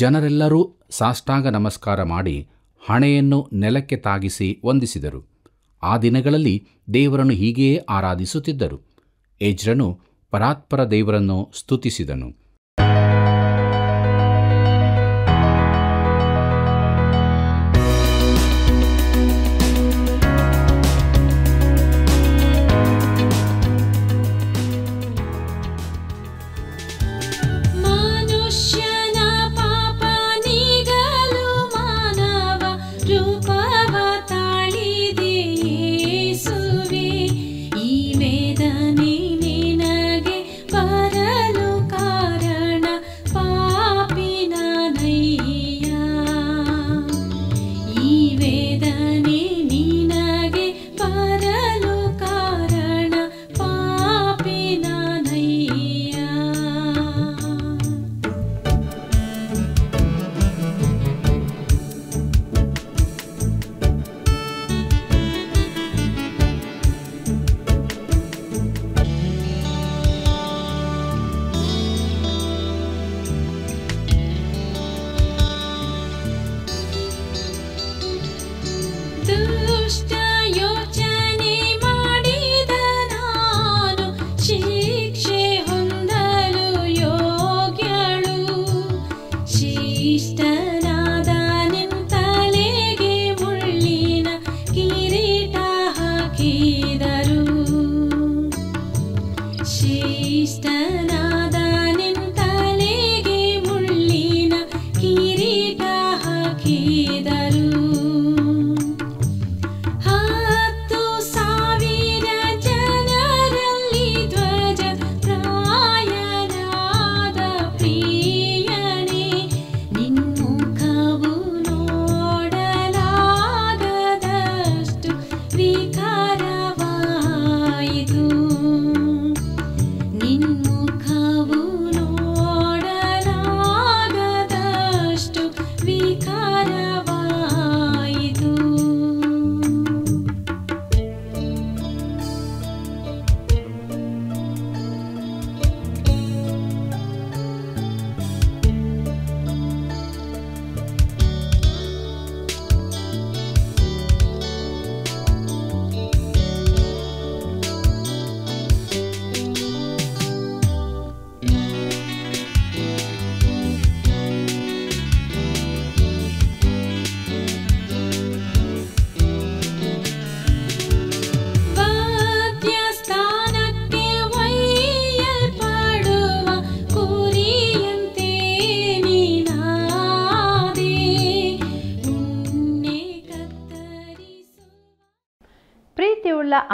ಜನರೆಲ್ಲರೂ ಸಾಷ್ಟಾಂಗ ನಮಸ್ಕಾರ ಮಾಡಿ ಹಣೆಯನ್ನು ನೆಲಕ್ಕೆ ತಾಗಿಸಿ ವಂದಿಸಿದರು ಆ ದಿನಗಳಲ್ಲಿ ದೇವರನ್ನು ಹೀಗೆಯೇ ಆರಾಧಿಸುತ್ತಿದ್ದರು ಏಜ್ರನು ಪರಾತ್ಪರ ದೇವರನ್ನು ಸ್ತುತಿಸಿದನು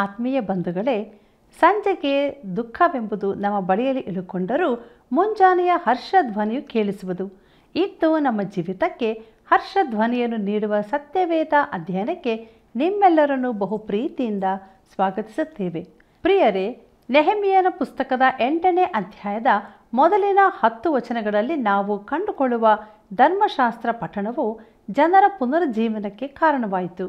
ಆತ್ಮೀಯ ಬಂಧುಗಳೇ ಸಂಜೆಗೆ ದುಃಖವೆಂಬುದು ನಮ್ಮ ಬಳಿಯಲ್ಲಿ ಇಳುಕೊಂಡರೂ ಮುಂಜಾನೆಯ ಹರ್ಷಧ್ವನಿಯು ಕೇಳಿಸುವುದು ಇತ್ತು ನಮ್ಮ ಜೀವಿತಕ್ಕೆ ಹರ್ಷಧ್ವನಿಯನ್ನು ನೀಡುವ ಸತ್ಯವೇದ ಅಧ್ಯಯನಕ್ಕೆ ನಿಮ್ಮೆಲ್ಲರನ್ನು ಬಹು ಪ್ರೀತಿಯಿಂದ ಸ್ವಾಗತಿಸುತ್ತೇವೆ ಪ್ರಿಯರೇ ನೆಹಮಿಯನ ಪುಸ್ತಕದ ಎಂಟನೇ ಅಧ್ಯಾಯದ ಮೊದಲಿನ ಹತ್ತು ವಚನಗಳಲ್ಲಿ ನಾವು ಕಂಡುಕೊಳ್ಳುವ ಧರ್ಮಶಾಸ್ತ್ರ ಪಠಣವು ಜನರ ಪುನರ್ಜೀವನಕ್ಕೆ ಕಾರಣವಾಯಿತು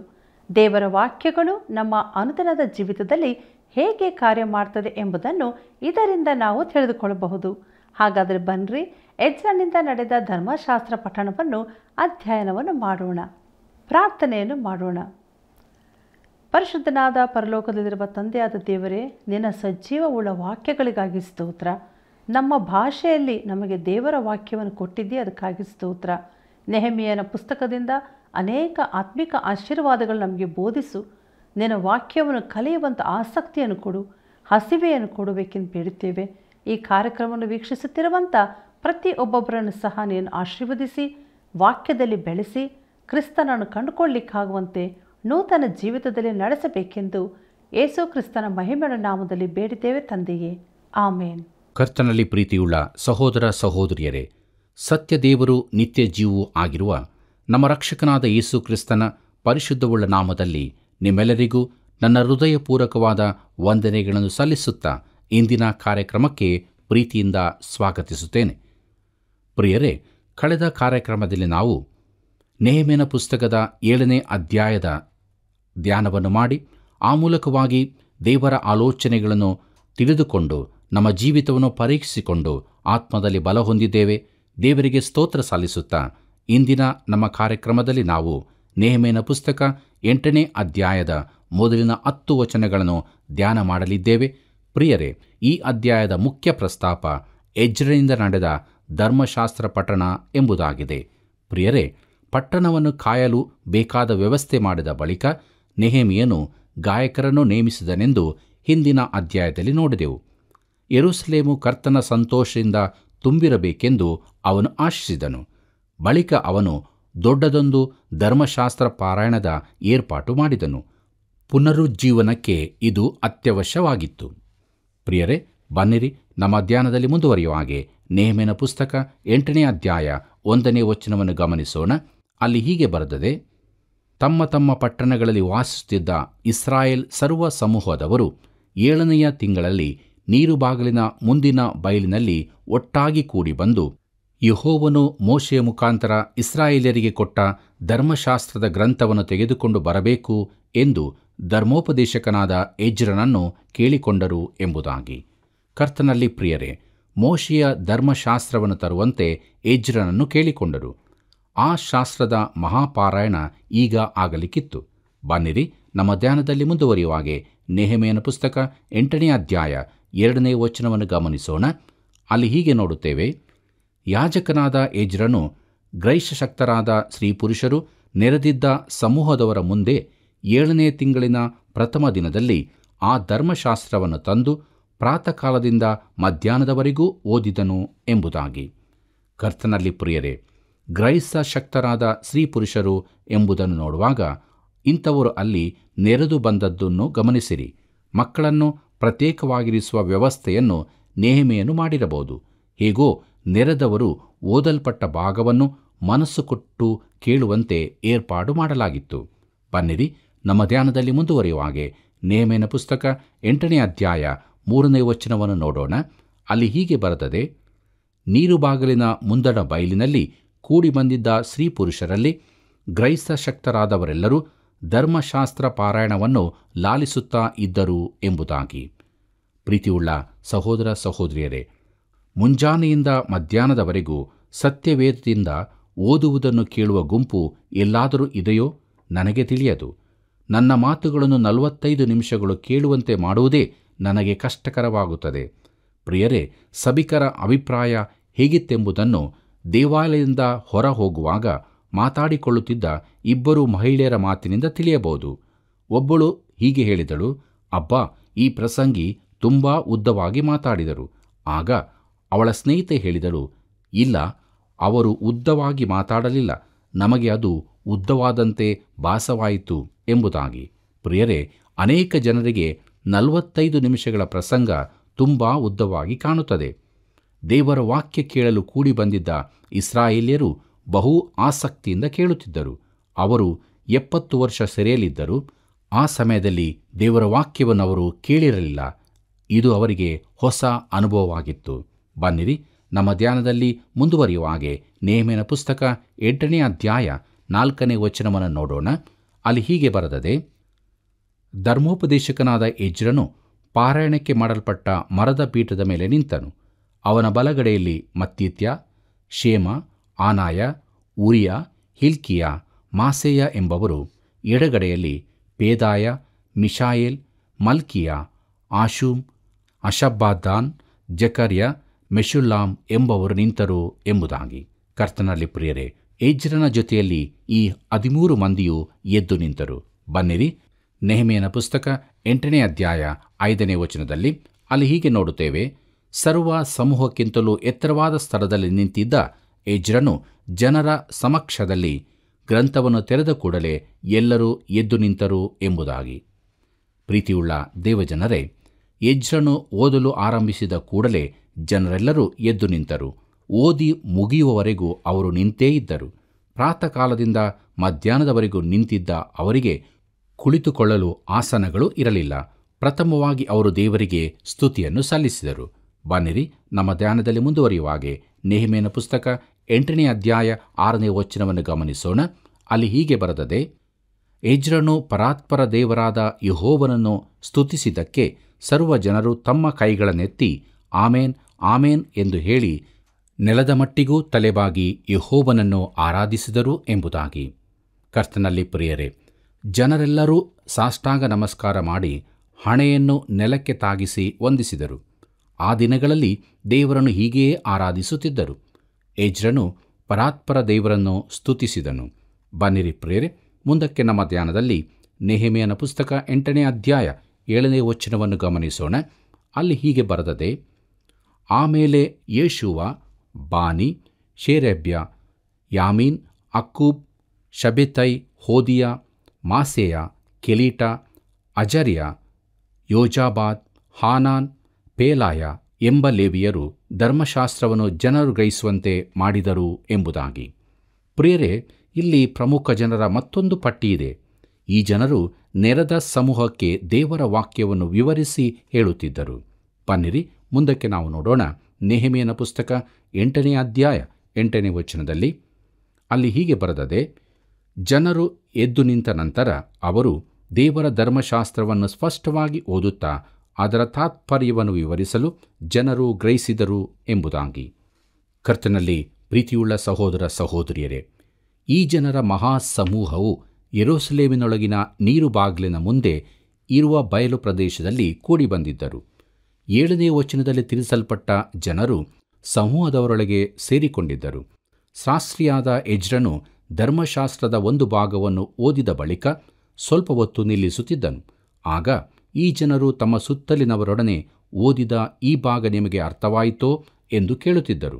ದೇವರ ವಾಕ್ಯಗಳು ನಮ್ಮ ಅನುದಾನದ ಜೀವಿತದಲ್ಲಿ ಹೇಗೆ ಕಾರ್ಯ ಮಾಡ್ತದೆ ಎಂಬುದನ್ನು ಇದರಿಂದ ನಾವು ತಿಳಿದುಕೊಳ್ಳಬಹುದು ಹಾಗಾದರೆ ಬನ್ರಿ ಯಜ್ರನಿಂದ ನಡೆದ ಧರ್ಮಶಾಸ್ತ್ರ ಪಠಣವನ್ನು ಅಧ್ಯಯನವನ್ನು ಮಾಡೋಣ ಪ್ರಾರ್ಥನೆಯನ್ನು ಮಾಡೋಣ ಪರಿಶುದ್ಧನಾದ ಪರಲೋಕದಲ್ಲಿರುವ ತಂದೆಯಾದ ದೇವರೇ ನಿನ್ನ ಸಜೀವವುಳ್ಳ ವಾಕ್ಯಗಳಿಗಾಗಿ ಸ್ತೋತ್ರ ನಮ್ಮ ಭಾಷೆಯಲ್ಲಿ ನಮಗೆ ದೇವರ ವಾಕ್ಯವನ್ನು ಕೊಟ್ಟಿದ್ದೀ ಅದಕ್ಕಾಗಿ ಸ್ತೋತ್ರ ನೆಹಮಿಯನ ಪುಸ್ತಕದಿಂದ ಅನೇಕ ಆತ್ಮಿಕ ಆಶೀರ್ವಾದಗಳು ನಮಗೆ ಬೋಧಿಸು ನಿನ್ನ ವಾಕ್ಯವನ್ನು ಕಲಿಯುವಂಥ ಆಸಕ್ತಿಯನ್ನು ಕೊಡು ಹಸಿವೆಯನ್ನು ಕೊಡಬೇಕೆಂದು ಬೇಡುತ್ತೇವೆ ಈ ಕಾರ್ಯಕ್ರಮವನ್ನು ವೀಕ್ಷಿಸುತ್ತಿರುವಂಥ ಪ್ರತಿಯೊಬ್ಬೊಬ್ಬರನ್ನು ಸಹ ನೀನು ಆಶೀರ್ವದಿಸಿ ವಾಕ್ಯದಲ್ಲಿ ಬೆಳೆಸಿ ಕ್ರಿಸ್ತನನ್ನು ಕಂಡುಕೊಳ್ಳಿಕ್ಕಾಗುವಂತೆ ನೂತನ ಜೀವಿತದಲ್ಲಿ ನಡೆಸಬೇಕೆಂದು ಯೇಸು ಕ್ರಿಸ್ತನ ಮಹಿಮೆಯ ನಾಮದಲ್ಲಿ ಬೇಡಿದ್ದೇವೆ ತಂದೆಯೇ ಆಮೇನ್ ಕರ್ತನಲ್ಲಿ ಪ್ರೀತಿಯುಳ್ಳ ಸಹೋದರ ಸಹೋದರಿಯರೇ ಸತ್ಯದೇವರು ನಿತ್ಯ ಜೀವವೂ ಆಗಿರುವ ನಮ್ಮ ರಕ್ಷಕನಾದ ಯೇಸು ಕ್ರಿಸ್ತನ ಪರಿಶುದ್ಧವುಳ್ಳ ನಾಮದಲ್ಲಿ ನಿಮ್ಮೆಲ್ಲರಿಗೂ ನನ್ನ ಹೃದಯಪೂರ್ವಕವಾದ ವಂದನೆಗಳನ್ನು ಸಲ್ಲಿಸುತ್ತಾ ಇಂದಿನ ಕಾರ್ಯಕ್ರಮಕ್ಕೆ ಪ್ರೀತಿಯಿಂದ ಸ್ವಾಗತಿಸುತ್ತೇನೆ ಪ್ರಿಯರೇ ಕಳೆದ ಕಾರ್ಯಕ್ರಮದಲ್ಲಿ ನಾವು ನೇಹಮೇನ ಪುಸ್ತಕದ ಏಳನೇ ಅಧ್ಯಾಯದ ಧ್ಯಾನವನ್ನು ಮಾಡಿ ಆ ಮೂಲಕವಾಗಿ ದೇವರ ಆಲೋಚನೆಗಳನ್ನು ತಿಳಿದುಕೊಂಡು ನಮ್ಮ ಜೀವಿತವನ್ನು ಪರೀಕ್ಷಿಸಿಕೊಂಡು ಆತ್ಮದಲ್ಲಿ ಬಲ ಹೊಂದಿದ್ದೇವೆ ದೇವರಿಗೆ ಸ್ತೋತ್ರ ಸಲ್ಲಿಸುತ್ತಾ ಇಂದಿನ ನಮ್ಮ ಕಾರ್ಯಕ್ರಮದಲ್ಲಿ ನಾವು ನೇಹಮೇನ ಪುಸ್ತಕ ಎಂಟನೇ ಅಧ್ಯಾಯದ ಮೊದಲಿನ ಹತ್ತು ವಚನಗಳನ್ನು ಧ್ಯಾನ ಮಾಡಲಿದ್ದೇವೆ ಪ್ರಿಯರೇ ಈ ಅಧ್ಯಾಯದ ಮುಖ್ಯ ಪ್ರಸ್ತಾಪ ಎಜ್ರೆಯಿಂದ ನಡೆದ ಧರ್ಮಶಾಸ್ತ್ರ ಪಠಣ ಎಂಬುದಾಗಿದೆ ಪ್ರಿಯರೇ ಪಟ್ಟಣವನ್ನು ಕಾಯಲು ಬೇಕಾದ ವ್ಯವಸ್ಥೆ ಮಾಡಿದ ಬಳಿಕ ನೆಹಮಿಯನು ಗಾಯಕರನ್ನು ನೇಮಿಸಿದನೆಂದು ಹಿಂದಿನ ಅಧ್ಯಾಯದಲ್ಲಿ ನೋಡಿದೆವು ಎರುಸಲೇಮು ಕರ್ತನ ಸಂತೋಷದಿಂದ ತುಂಬಿರಬೇಕೆಂದು ಅವನು ಆಶಿಸಿದನು ಬಳಿಕ ಅವನು ದೊಡ್ಡದೊಂದು ಧರ್ಮಶಾಸ್ತ್ರ ಪಾರಾಯಣದ ಏರ್ಪಾಟು ಮಾಡಿದನು ಪುನರುಜ್ಜೀವನಕ್ಕೆ ಇದು ಅತ್ಯವಶ್ಯವಾಗಿತ್ತು ಪ್ರಿಯರೇ ಬನ್ನಿರಿ ನಮ್ಮ ಧ್ಯಾನದಲ್ಲಿ ಮುಂದುವರಿಯುವ ಹಾಗೆ ನೇಮಿನ ಪುಸ್ತಕ ಎಂಟನೇ ಅಧ್ಯಾಯ ಒಂದನೇ ವಚನವನ್ನು ಗಮನಿಸೋಣ ಅಲ್ಲಿ ಹೀಗೆ ಬರೆದದೆ ತಮ್ಮ ತಮ್ಮ ಪಟ್ಟಣಗಳಲ್ಲಿ ವಾಸಿಸುತ್ತಿದ್ದ ಇಸ್ರಾಯೇಲ್ ಸರ್ವ ಸಮೂಹದವರು ಏಳನೆಯ ತಿಂಗಳಲ್ಲಿ ನೀರು ಬಾಗಿಲಿನ ಮುಂದಿನ ಬಯಲಿನಲ್ಲಿ ಒಟ್ಟಾಗಿ ಕೂಡಿ ಬಂದು ಯಹೋವನು ಮೋಶೆಯ ಮುಖಾಂತರ ಇಸ್ರಾಯೇಲ್ಯರಿಗೆ ಕೊಟ್ಟ ಧರ್ಮಶಾಸ್ತ್ರದ ಗ್ರಂಥವನ್ನು ತೆಗೆದುಕೊಂಡು ಬರಬೇಕು ಎಂದು ಧರ್ಮೋಪದೇಶಕನಾದ ಏಜ್ರನನ್ನು ಕೇಳಿಕೊಂಡರು ಎಂಬುದಾಗಿ ಕರ್ತನಲ್ಲಿ ಪ್ರಿಯರೇ ಮೋಶೆಯ ಧರ್ಮಶಾಸ್ತ್ರವನ್ನು ತರುವಂತೆ ಏಜ್ರನನ್ನು ಕೇಳಿಕೊಂಡರು ಆ ಶಾಸ್ತ್ರದ ಮಹಾಪಾರಾಯಣ ಈಗ ಆಗಲಿಕ್ಕಿತ್ತು ಬನ್ನಿರಿ ನಮ್ಮ ಧ್ಯಾನದಲ್ಲಿ ಮುಂದುವರಿಯುವಾಗೆ ಹಾಗೆ ನೆಹಮೆಯನ ಪುಸ್ತಕ ಎಂಟನೇ ಅಧ್ಯಾಯ ಎರಡನೇ ವಚನವನ್ನು ಗಮನಿಸೋಣ ಅಲ್ಲಿ ಹೀಗೆ ನೋಡುತ್ತೇವೆ ಯಾಜಕನಾದ ಏಜ್ರನು ಗ್ರೈಶಶಕ್ತರಾದ ಸ್ತ್ರೀಪುರುಷರು ನೆರೆದಿದ್ದ ಸಮೂಹದವರ ಮುಂದೆ ಏಳನೇ ತಿಂಗಳಿನ ಪ್ರಥಮ ದಿನದಲ್ಲಿ ಆ ಧರ್ಮಶಾಸ್ತ್ರವನ್ನು ತಂದು ಪ್ರಾತಃಕಾಲದಿಂದ ಮಧ್ಯಾಹ್ನದವರೆಗೂ ಓದಿದನು ಎಂಬುದಾಗಿ ಕರ್ತನಲ್ಲಿ ಪ್ರಿಯರೇ ಗ್ರಹಿಸ ಶಕ್ತರಾದ ಸ್ತ್ರೀಪುರುಷರು ಎಂಬುದನ್ನು ನೋಡುವಾಗ ಇಂಥವರು ಅಲ್ಲಿ ನೆರೆದು ಬಂದದ್ದನ್ನು ಗಮನಿಸಿರಿ ಮಕ್ಕಳನ್ನು ಪ್ರತ್ಯೇಕವಾಗಿರಿಸುವ ವ್ಯವಸ್ಥೆಯನ್ನು ನೇಹಮೆಯನ್ನು ಮಾಡಿರಬಹುದು ಹೀಗೋ ನೆರೆದವರು ಓದಲ್ಪಟ್ಟ ಭಾಗವನ್ನು ಮನಸ್ಸು ಕೊಟ್ಟು ಕೇಳುವಂತೆ ಏರ್ಪಾಡು ಮಾಡಲಾಗಿತ್ತು ಬನ್ನಿರಿ ನಮ್ಮ ಧ್ಯಾನದಲ್ಲಿ ಮುಂದುವರಿಯುವ ಹಾಗೆ ನೇಮೇನ ಪುಸ್ತಕ ಎಂಟನೇ ಅಧ್ಯಾಯ ಮೂರನೇ ವಚನವನ್ನು ನೋಡೋಣ ಅಲ್ಲಿ ಹೀಗೆ ಬರೆದದೆ ನೀರು ಬಾಗಿಲಿನ ಮುಂದಣ ಬಯಲಿನಲ್ಲಿ ಕೂಡಿ ಬಂದಿದ್ದ ಸ್ತ್ರೀ ಪುರುಷರಲ್ಲಿ ಗ್ರೈಸ್ತ ಶಕ್ತರಾದವರೆಲ್ಲರೂ ಧರ್ಮಶಾಸ್ತ್ರ ಪಾರಾಯಣವನ್ನು ಲಾಲಿಸುತ್ತಾ ಇದ್ದರು ಎಂಬುದಾಗಿ ಪ್ರೀತಿಯುಳ್ಳ ಸಹೋದರ ಸಹೋದರಿಯರೇ ಮುಂಜಾನೆಯಿಂದ ಮಧ್ಯಾಹ್ನದವರೆಗೂ ಸತ್ಯವೇದದಿಂದ ಓದುವುದನ್ನು ಕೇಳುವ ಗುಂಪು ಎಲ್ಲಾದರೂ ಇದೆಯೋ ನನಗೆ ತಿಳಿಯದು ನನ್ನ ಮಾತುಗಳನ್ನು ನಲವತ್ತೈದು ನಿಮಿಷಗಳು ಕೇಳುವಂತೆ ಮಾಡುವುದೇ ನನಗೆ ಕಷ್ಟಕರವಾಗುತ್ತದೆ ಪ್ರಿಯರೇ ಸಭಿಕರ ಅಭಿಪ್ರಾಯ ಹೇಗಿತ್ತೆಂಬುದನ್ನು ದೇವಾಲಯದಿಂದ ಹೊರ ಹೋಗುವಾಗ ಮಾತಾಡಿಕೊಳ್ಳುತ್ತಿದ್ದ ಇಬ್ಬರು ಮಹಿಳೆಯರ ಮಾತಿನಿಂದ ತಿಳಿಯಬಹುದು ಒಬ್ಬಳು ಹೀಗೆ ಹೇಳಿದಳು ಅಬ್ಬಾ ಈ ಪ್ರಸಂಗಿ ತುಂಬಾ ಉದ್ದವಾಗಿ ಮಾತಾಡಿದರು ಆಗ ಅವಳ ಸ್ನೇಹಿತೆ ಹೇಳಿದಳು ಇಲ್ಲ ಅವರು ಉದ್ದವಾಗಿ ಮಾತಾಡಲಿಲ್ಲ ನಮಗೆ ಅದು ಉದ್ದವಾದಂತೆ ಭಾಸವಾಯಿತು ಎಂಬುದಾಗಿ ಪ್ರಿಯರೇ ಅನೇಕ ಜನರಿಗೆ ನಲವತ್ತೈದು ನಿಮಿಷಗಳ ಪ್ರಸಂಗ ತುಂಬ ಉದ್ದವಾಗಿ ಕಾಣುತ್ತದೆ ದೇವರ ವಾಕ್ಯ ಕೇಳಲು ಕೂಡಿ ಬಂದಿದ್ದ ಇಸ್ರಾಯೇಲಿಯರು ಬಹು ಆಸಕ್ತಿಯಿಂದ ಕೇಳುತ್ತಿದ್ದರು ಅವರು ಎಪ್ಪತ್ತು ವರ್ಷ ಸೆರೆಯಲಿದ್ದರು ಆ ಸಮಯದಲ್ಲಿ ದೇವರ ವಾಕ್ಯವನ್ನು ಅವರು ಕೇಳಿರಲಿಲ್ಲ ಇದು ಅವರಿಗೆ ಹೊಸ ಅನುಭವವಾಗಿತ್ತು ಬನ್ನಿರಿ ನಮ್ಮ ಧ್ಯಾನದಲ್ಲಿ ಮುಂದುವರಿಯುವ ಹಾಗೆ ನೇಮಿನ ಪುಸ್ತಕ ಎಂಟನೇ ಅಧ್ಯಾಯ ನಾಲ್ಕನೇ ವಚನವನ್ನು ನೋಡೋಣ ಅಲ್ಲಿ ಹೀಗೆ ಬರೆದದೆ ಧರ್ಮೋಪದೇಶಕನಾದ ಯಜ್ರನು ಪಾರಾಯಣಕ್ಕೆ ಮಾಡಲ್ಪಟ್ಟ ಮರದ ಪೀಠದ ಮೇಲೆ ನಿಂತನು ಅವನ ಬಲಗಡೆಯಲ್ಲಿ ಮತ್ತಿತ್ಯ ಶೇಮ ಆನಾಯ ಉರಿಯ ಹಿಲ್ಕಿಯ ಮಾಸೇಯ ಎಂಬವರು ಎಡಗಡೆಯಲ್ಲಿ ಪೇದಾಯ ಮಿಶಾಯೇಲ್ ಮಲ್ಕಿಯ ಆಶೂಮ್ ಅಶಬ್ಬಾದಾನ್ ಜಕರ್ಯ ಮೆಶುಲ್ಲಾಂ ಎಂಬವರು ನಿಂತರು ಎಂಬುದಾಗಿ ಕರ್ತನಲ್ಲಿ ಪ್ರಿಯರೇ ಏಜ್ರನ ಜೊತೆಯಲ್ಲಿ ಈ ಹದಿಮೂರು ಮಂದಿಯು ಎದ್ದು ನಿಂತರು ಬನ್ನಿರಿ ನೆಹಮೆಯನ ಪುಸ್ತಕ ಎಂಟನೇ ಅಧ್ಯಾಯ ಐದನೇ ವಚನದಲ್ಲಿ ಅಲ್ಲಿ ಹೀಗೆ ನೋಡುತ್ತೇವೆ ಸರ್ವ ಸಮೂಹಕ್ಕಿಂತಲೂ ಎತ್ತರವಾದ ಸ್ಥಳದಲ್ಲಿ ನಿಂತಿದ್ದ ಏಜ್ರನು ಜನರ ಸಮಕ್ಷದಲ್ಲಿ ಗ್ರಂಥವನ್ನು ತೆರೆದ ಕೂಡಲೇ ಎಲ್ಲರೂ ಎದ್ದು ನಿಂತರು ಎಂಬುದಾಗಿ ಪ್ರೀತಿಯುಳ್ಳ ದೇವಜನರೇ ಯಜ್ರನು ಓದಲು ಆರಂಭಿಸಿದ ಕೂಡಲೇ ಜನರೆಲ್ಲರೂ ಎದ್ದು ನಿಂತರು ಓದಿ ಮುಗಿಯುವವರೆಗೂ ಅವರು ನಿಂತೇ ಇದ್ದರು ಕಾಲದಿಂದ ಮಧ್ಯಾಹ್ನದವರೆಗೂ ನಿಂತಿದ್ದ ಅವರಿಗೆ ಕುಳಿತುಕೊಳ್ಳಲು ಆಸನಗಳು ಇರಲಿಲ್ಲ ಪ್ರಥಮವಾಗಿ ಅವರು ದೇವರಿಗೆ ಸ್ತುತಿಯನ್ನು ಸಲ್ಲಿಸಿದರು ಬನ್ನಿರಿ ನಮ್ಮ ಧ್ಯಾನದಲ್ಲಿ ಮುಂದುವರಿಯುವ ಹಾಗೆ ನೆಹಿಮೇನ ಪುಸ್ತಕ ಎಂಟನೇ ಅಧ್ಯಾಯ ಆರನೇ ವಚನವನ್ನು ಗಮನಿಸೋಣ ಅಲ್ಲಿ ಹೀಗೆ ಬರೆದದೆ ಏಜ್ರನು ಪರಾತ್ಪರ ದೇವರಾದ ಯಹೋವನನ್ನು ಸ್ತುತಿಸಿದ್ದಕ್ಕೆ ಸರ್ವ ಜನರು ತಮ್ಮ ಕೈಗಳನ್ನೆತ್ತಿ ಆಮೇನ್ ಆಮೇನ್ ಎಂದು ಹೇಳಿ ನೆಲದ ಮಟ್ಟಿಗೂ ತಲೆಬಾಗಿ ಯಹೋಬನನ್ನು ಆರಾಧಿಸಿದರು ಎಂಬುದಾಗಿ ಕರ್ತನಲ್ಲಿ ಪ್ರಿಯರೇ ಜನರೆಲ್ಲರೂ ಸಾಷ್ಟಾಂಗ ನಮಸ್ಕಾರ ಮಾಡಿ ಹಣೆಯನ್ನು ನೆಲಕ್ಕೆ ತಾಗಿಸಿ ವಂದಿಸಿದರು ಆ ದಿನಗಳಲ್ಲಿ ದೇವರನ್ನು ಹೀಗೆಯೇ ಆರಾಧಿಸುತ್ತಿದ್ದರು ಏಜ್ರನು ಪರಾತ್ಪರ ದೇವರನ್ನು ಸ್ತುತಿಸಿದನು ಬನ್ನಿರಿ ಪ್ರೇರೆ ಮುಂದಕ್ಕೆ ನಮ್ಮ ಧ್ಯಾನದಲ್ಲಿ ನೆಹಮೆಯನ ಪುಸ್ತಕ ಎಂಟನೇ ಅಧ್ಯಾಯ ಏಳನೇ ವಚನವನ್ನು ಗಮನಿಸೋಣ ಅಲ್ಲಿ ಹೀಗೆ ಬರೆದದೆ ಆಮೇಲೆ ಯೇಷುವ ಬಾನಿ ಶೇರೆಬ್ಯ ಯಾಮೀನ್ ಅಕ್ಕೂಬ್ ಶಬೆತೈ ಹೋದಿಯ ಮಾಸೆಯ ಕೆಲೀಟ ಅಜರ್ಯ ಯೋಜಾಬಾದ್ ಹಾನಾನ್ ಪೇಲಾಯ ಎಂಬ ಲೇವಿಯರು ಧರ್ಮಶಾಸ್ತ್ರವನ್ನು ಜನರು ಗ್ರಹಿಸುವಂತೆ ಮಾಡಿದರು ಎಂಬುದಾಗಿ ಪ್ರಿಯರೇ ಇಲ್ಲಿ ಪ್ರಮುಖ ಜನರ ಮತ್ತೊಂದು ಪಟ್ಟಿಯಿದೆ ಈ ಜನರು ನೆರೆದ ಸಮೂಹಕ್ಕೆ ದೇವರ ವಾಕ್ಯವನ್ನು ವಿವರಿಸಿ ಹೇಳುತ್ತಿದ್ದರು ಬನ್ನಿರಿ ಮುಂದಕ್ಕೆ ನಾವು ನೋಡೋಣ ನೆಹಮಿಯನ ಪುಸ್ತಕ ಎಂಟನೇ ಅಧ್ಯಾಯ ಎಂಟನೇ ವಚನದಲ್ಲಿ ಅಲ್ಲಿ ಹೀಗೆ ಬರೆದದೆ ಜನರು ಎದ್ದು ನಿಂತ ನಂತರ ಅವರು ದೇವರ ಧರ್ಮಶಾಸ್ತ್ರವನ್ನು ಸ್ಪಷ್ಟವಾಗಿ ಓದುತ್ತಾ ಅದರ ತಾತ್ಪರ್ಯವನ್ನು ವಿವರಿಸಲು ಜನರು ಗ್ರಹಿಸಿದರು ಎಂಬುದಾಗಿ ಕರ್ತನಲ್ಲಿ ಪ್ರೀತಿಯುಳ್ಳ ಸಹೋದರ ಸಹೋದರಿಯರೇ ಈ ಜನರ ಮಹಾ ಸಮೂಹವು ಎರೋಸಲೇಮಿನೊಳಗಿನ ನೀರು ಬಾಗಿಲಿನ ಮುಂದೆ ಇರುವ ಬಯಲು ಪ್ರದೇಶದಲ್ಲಿ ಕೂಡಿ ಬಂದಿದ್ದರು ಏಳನೇ ವಚನದಲ್ಲಿ ತಿಳಿಸಲ್ಪಟ್ಟ ಜನರು ಸಮೂಹದವರೊಳಗೆ ಸೇರಿಕೊಂಡಿದ್ದರು ಶಾಸ್ತ್ರಿಯಾದ ಎಜ್ರನು ಧರ್ಮಶಾಸ್ತ್ರದ ಒಂದು ಭಾಗವನ್ನು ಓದಿದ ಬಳಿಕ ಸ್ವಲ್ಪ ಹೊತ್ತು ನಿಲ್ಲಿಸುತ್ತಿದ್ದನು ಆಗ ಈ ಜನರು ತಮ್ಮ ಸುತ್ತಲಿನವರೊಡನೆ ಓದಿದ ಈ ಭಾಗ ನಿಮಗೆ ಅರ್ಥವಾಯಿತೋ ಎಂದು ಕೇಳುತ್ತಿದ್ದರು